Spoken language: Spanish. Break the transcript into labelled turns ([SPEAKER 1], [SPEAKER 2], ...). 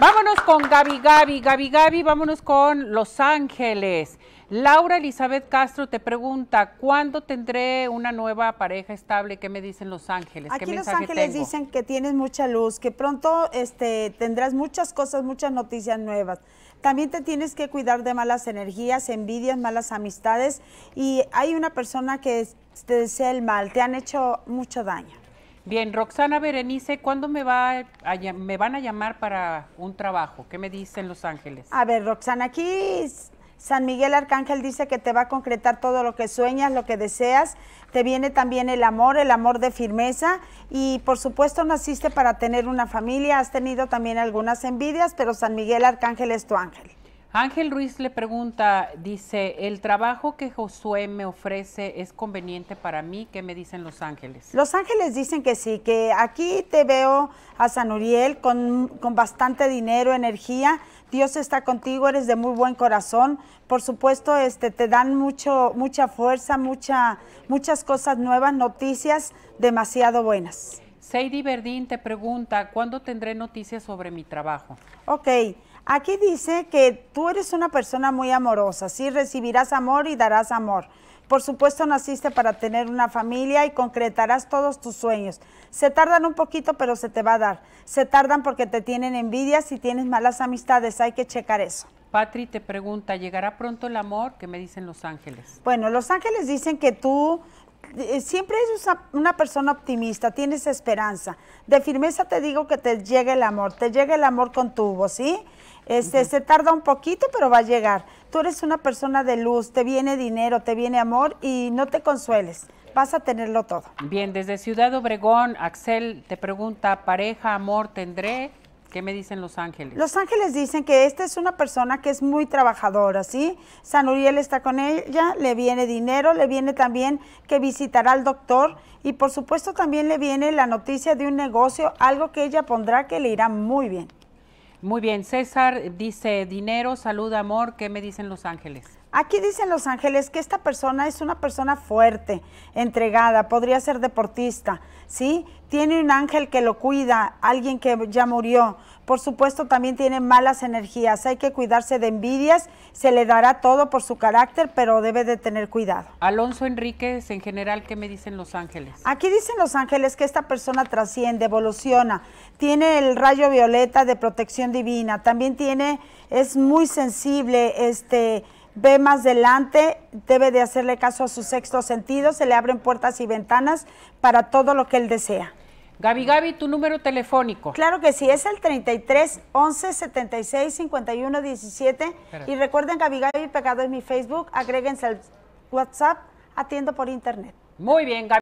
[SPEAKER 1] Vámonos con Gaby Gaby, Gaby Gaby, vámonos con Los Ángeles. Laura Elizabeth Castro te pregunta, ¿cuándo tendré una nueva pareja estable? ¿Qué me dicen Los Ángeles? Aquí Los Ángeles dicen
[SPEAKER 2] que tienes mucha luz, que pronto este, tendrás muchas cosas, muchas noticias nuevas. También te tienes que cuidar de malas energías, envidias, malas amistades y hay una persona que te desea el mal, te han hecho mucho daño.
[SPEAKER 1] Bien, Roxana Berenice, ¿cuándo me, va a, me van a llamar para un trabajo? ¿Qué me dicen Los Ángeles?
[SPEAKER 2] A ver, Roxana, aquí San Miguel Arcángel dice que te va a concretar todo lo que sueñas, lo que deseas. Te viene también el amor, el amor de firmeza. Y por supuesto naciste para tener una familia. Has tenido también algunas envidias, pero San Miguel Arcángel es tu ángel.
[SPEAKER 1] Ángel Ruiz le pregunta, dice, ¿el trabajo que Josué me ofrece es conveniente para mí? ¿Qué me dicen los ángeles?
[SPEAKER 2] Los ángeles dicen que sí, que aquí te veo a San Uriel con, bastante dinero, energía. Dios está contigo, eres de muy buen corazón. Por supuesto, este, te dan mucho, mucha fuerza, mucha, muchas cosas nuevas, noticias demasiado buenas.
[SPEAKER 1] Seidi Verdín te pregunta, ¿cuándo tendré noticias sobre mi trabajo?
[SPEAKER 2] Ok. Aquí dice que tú eres una persona muy amorosa, sí, recibirás amor y darás amor. Por supuesto, naciste para tener una familia y concretarás todos tus sueños. Se tardan un poquito, pero se te va a dar. Se tardan porque te tienen envidia, si tienes malas amistades, hay que checar eso.
[SPEAKER 1] Patri te pregunta, ¿llegará pronto el amor? ¿Qué me dicen los ángeles?
[SPEAKER 2] Bueno, los ángeles dicen que tú eh, siempre es una persona optimista, tienes esperanza. De firmeza te digo que te llegue el amor, te llega el amor con voz ¿sí? Este, Se tarda un poquito, pero va a llegar. Tú eres una persona de luz, te viene dinero, te viene amor y no te consueles, vas a tenerlo todo.
[SPEAKER 1] Bien, desde Ciudad Obregón, Axel te pregunta, ¿pareja, amor tendré? ¿Qué me dicen Los Ángeles? Los
[SPEAKER 2] Ángeles dicen que esta es una persona que es muy trabajadora, ¿sí? San Uriel está con ella, le viene dinero, le viene también que visitará al doctor y por supuesto también le viene la noticia de un negocio, algo que ella pondrá que le irá muy bien.
[SPEAKER 1] Muy bien, César dice dinero, salud, amor, ¿qué me dicen Los Ángeles?
[SPEAKER 2] Aquí dicen los ángeles que esta persona es una persona fuerte, entregada, podría ser deportista, ¿sí? Tiene un ángel que lo cuida, alguien que ya murió. Por supuesto, también tiene malas energías. Hay que cuidarse de envidias. Se le dará todo por su carácter, pero debe de tener cuidado.
[SPEAKER 1] Alonso Enríquez, en general, ¿qué me dicen los ángeles?
[SPEAKER 2] Aquí dicen los ángeles que esta persona trasciende, evoluciona. Tiene el rayo violeta de protección divina. También tiene, es muy sensible, este ve más adelante, debe de hacerle caso a su sexto sentido, se le abren puertas y ventanas para todo lo que él desea. Gaby Gaby, tu número telefónico. Claro que sí, es el 33 11 76 51 17. Y recuerden, Gaby Gaby pegado en mi Facebook, agréguense al WhatsApp, atiendo por internet. Muy bien, Gaby.